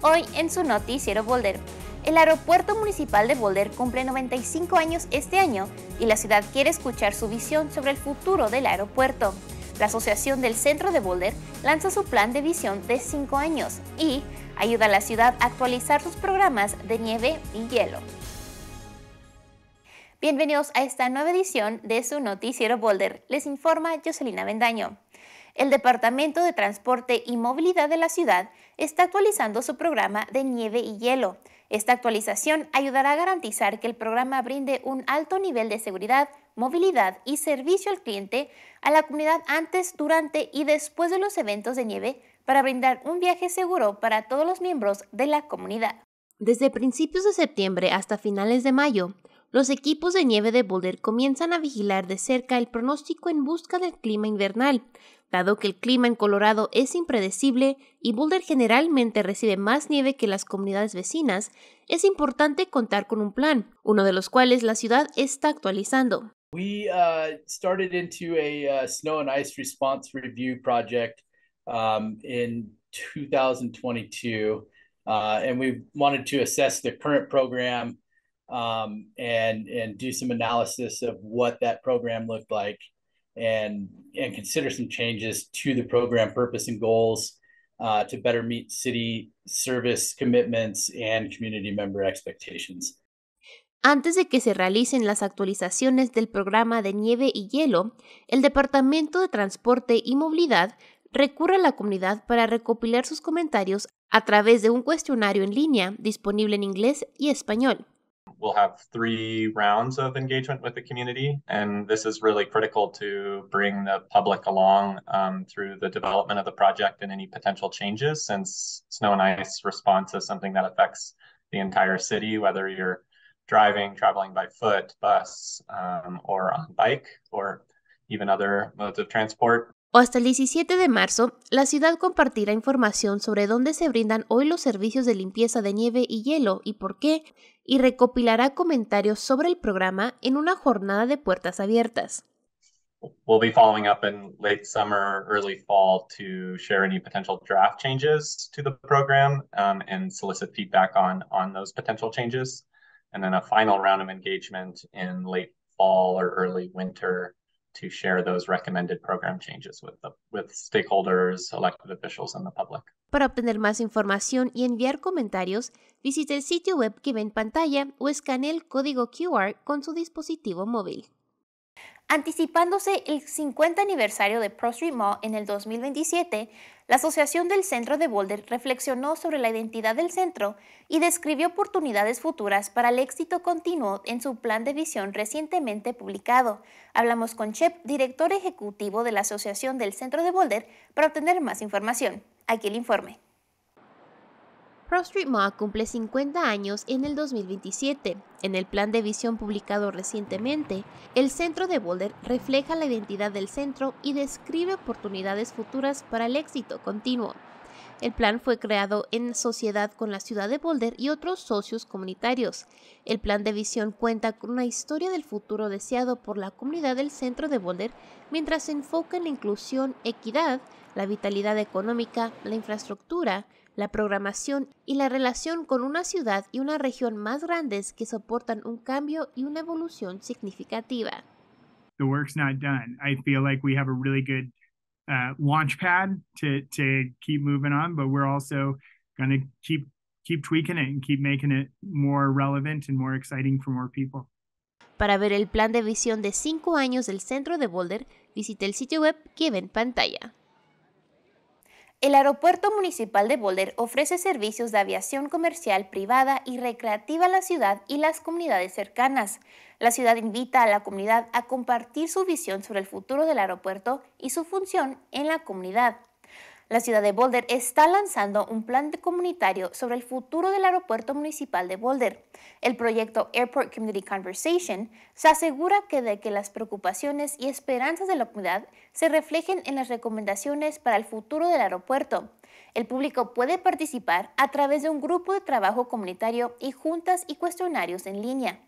Hoy en su noticiero Boulder, el aeropuerto municipal de Boulder cumple 95 años este año y la ciudad quiere escuchar su visión sobre el futuro del aeropuerto. La Asociación del Centro de Boulder lanza su plan de visión de 5 años y ayuda a la ciudad a actualizar sus programas de nieve y hielo. Bienvenidos a esta nueva edición de su noticiero Boulder. Les informa Jocelina Bendaño. El Departamento de Transporte y Movilidad de la ciudad está actualizando su programa de nieve y hielo. Esta actualización ayudará a garantizar que el programa brinde un alto nivel de seguridad, movilidad y servicio al cliente a la comunidad antes, durante y después de los eventos de nieve para brindar un viaje seguro para todos los miembros de la comunidad. Desde principios de septiembre hasta finales de mayo, los equipos de nieve de Boulder comienzan a vigilar de cerca el pronóstico en busca del clima invernal, dado que el clima en Colorado es impredecible y Boulder generalmente recibe más nieve que las comunidades vecinas, es importante contar con un plan, uno de los cuales la ciudad está actualizando. We uh, started into a uh, snow and ice response review project um, in 2022, uh, and we wanted to assess the current program um, and and do some analysis of what that program looked like and consider some changes to the program purpose and goals uh, to better meet city service commitments and community member expectations. Antes de que se realicen las actualizaciones del programa de nieve y hielo, el Departamento de Transporte y Movilidad recurre a la comunidad para recopilar sus comentarios a través de un cuestionario en línea disponible en inglés y español. we'll have three rounds of engagement with the community. And this is really critical to bring the public along um, through the development of the project and any potential changes, since snow and ice response is something that affects the entire city, whether you're driving, traveling by foot, bus, um, or on bike, or even other modes of transport. O hasta el 17 de marzo, la ciudad compartirá información sobre dónde se brindan hoy los servicios de limpieza de nieve y hielo y por qué, y recopilará comentarios sobre el programa en una jornada de puertas abiertas. We'll be following up in late summer, early fall to share any potential draft changes to the program um, and solicit feedback on, on those potential changes. And then a final round of engagement in late fall or early winter to share those recommended program changes with, stakeholders, elected officials, and Para obtener más información y enviar comentarios, visite el sitio web que ve en pantalla o escanee el código QR con su dispositivo móvil. Anticipándose el 50 aniversario de pro en el 2027, la Asociación del Centro de Boulder reflexionó sobre la identidad del centro y describió oportunidades futuras para el éxito continuo en su plan de visión recientemente publicado. Hablamos con Chep, director ejecutivo de la Asociación del Centro de Boulder, para obtener más información. Aquí el informe. Street Mall cumple 50 años en el 2027. En el plan de visión publicado recientemente, el centro de Boulder refleja la identidad del centro y describe oportunidades futuras para el éxito continuo. El plan fue creado en sociedad con la ciudad de Boulder y otros socios comunitarios. El plan de visión cuenta con una historia del futuro deseado por la comunidad del centro de Boulder, mientras se enfoca en la inclusión, equidad, la vitalidad económica, la infraestructura, la programación y la relación con una ciudad y una región más grandes que soportan un cambio y una evolución significativa. The work's not done. I feel like we have a really good uh, launch pad to, to keep moving on, but we're also going to keep keep tweaking it and keep making it more relevant and more exciting for more people. Para ver el plan de visión de cinco años del centro de Boulder, visite el sitio web que pantalla. El Aeropuerto Municipal de Boulder ofrece servicios de aviación comercial privada y recreativa a la ciudad y las comunidades cercanas. La ciudad invita a la comunidad a compartir su visión sobre el futuro del aeropuerto y su función en la comunidad. La ciudad de Boulder está lanzando un plan comunitario sobre el futuro del aeropuerto municipal de Boulder. El proyecto Airport Community Conversation se asegura que de que las preocupaciones y esperanzas de la comunidad se reflejen en las recomendaciones para el futuro del aeropuerto. El público puede participar a través de un grupo de trabajo comunitario y juntas y cuestionarios en línea.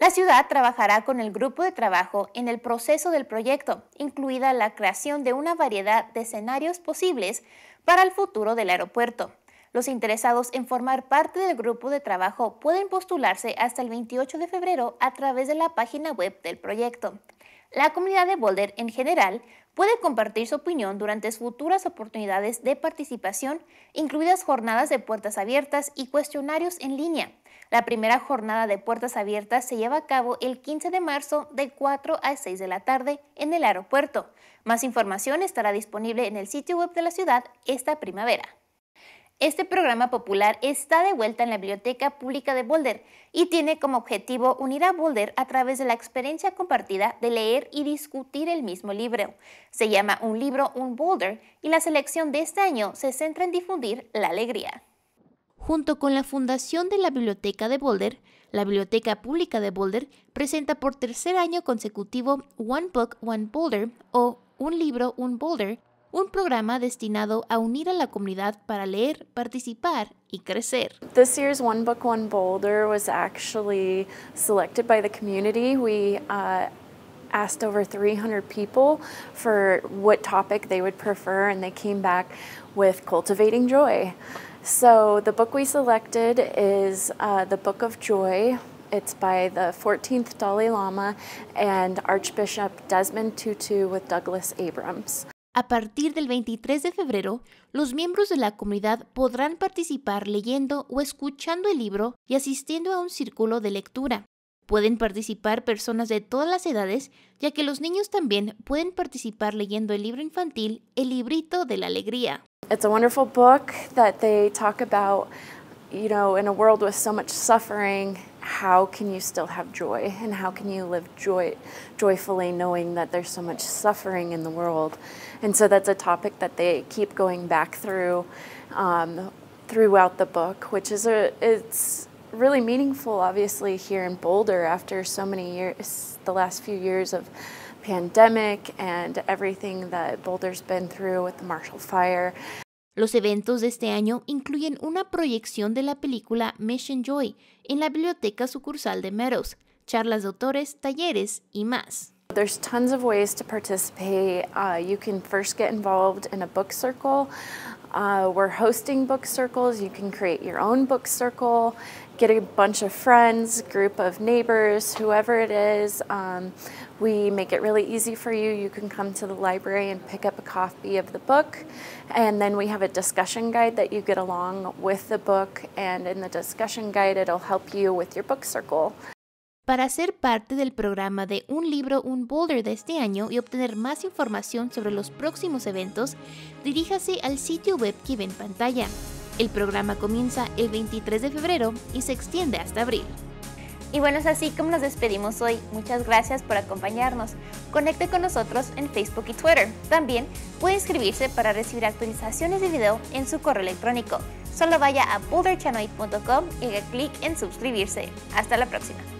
La ciudad trabajará con el grupo de trabajo en el proceso del proyecto, incluida la creación de una variedad de escenarios posibles para el futuro del aeropuerto. Los interesados en formar parte del grupo de trabajo pueden postularse hasta el 28 de febrero a través de la página web del proyecto. La comunidad de Boulder en general puede compartir su opinión durante futuras oportunidades de participación, incluidas jornadas de puertas abiertas y cuestionarios en línea. La primera jornada de puertas abiertas se lleva a cabo el 15 de marzo de 4 a 6 de la tarde en el aeropuerto. Más información estará disponible en el sitio web de la ciudad esta primavera. Este programa popular está de vuelta en la Biblioteca Pública de Boulder y tiene como objetivo unir a Boulder a través de la experiencia compartida de leer y discutir el mismo libro. Se llama Un libro, un Boulder y la selección de este año se centra en difundir la alegría. Junto con la fundación de la Biblioteca de Boulder, la Biblioteca Pública de Boulder presenta por tercer año consecutivo One Book, One Boulder o Un libro, un Boulder un programa destinado a unir a la comunidad para leer, participar y crecer. This year's One Book One Boulder was actually selected by the community. We uh, asked over 300 people for what topic they would prefer and they came back with Cultivating Joy. So the book we selected is uh, The Book of Joy it's by the 14th Dalai Lama and Archbishop Desmond Tutu with Douglas Abrams. A partir del 23 de febrero, los miembros de la comunidad podrán participar leyendo o escuchando el libro y asistiendo a un círculo de lectura. Pueden participar personas de todas las edades, ya que los niños también pueden participar leyendo el libro infantil El librito de la alegría. It's a wonderful book that they talk about, you know, in a world how can you still have joy and how can you live joy joyfully knowing that there's so much suffering in the world and so that's a topic that they keep going back through um, throughout the book which is a it's really meaningful obviously here in boulder after so many years the last few years of pandemic and everything that boulder's been through with the marshall fire Los eventos de este año incluyen una proyección de la película Mission Joy en la biblioteca sucursal de Meadows, charlas de autores, talleres y más. There's involved a Uh, we're hosting book circles. You can create your own book circle, get a bunch of friends, group of neighbors, whoever it is. Um, we make it really easy for you. You can come to the library and pick up a copy of the book. And then we have a discussion guide that you get along with the book. And in the discussion guide, it'll help you with your book circle. para ser parte del programa de Un Libro, Un Boulder de este año y obtener más información sobre los próximos eventos, diríjase al sitio web que ve en pantalla. El programa comienza el 23 de febrero y se extiende hasta abril. Y bueno, es así como nos despedimos hoy. Muchas gracias por acompañarnos. Conecte con nosotros en Facebook y Twitter. También puede inscribirse para recibir actualizaciones de video en su correo electrónico. Solo vaya a boulderchannel.com y haga clic en suscribirse. Hasta la próxima.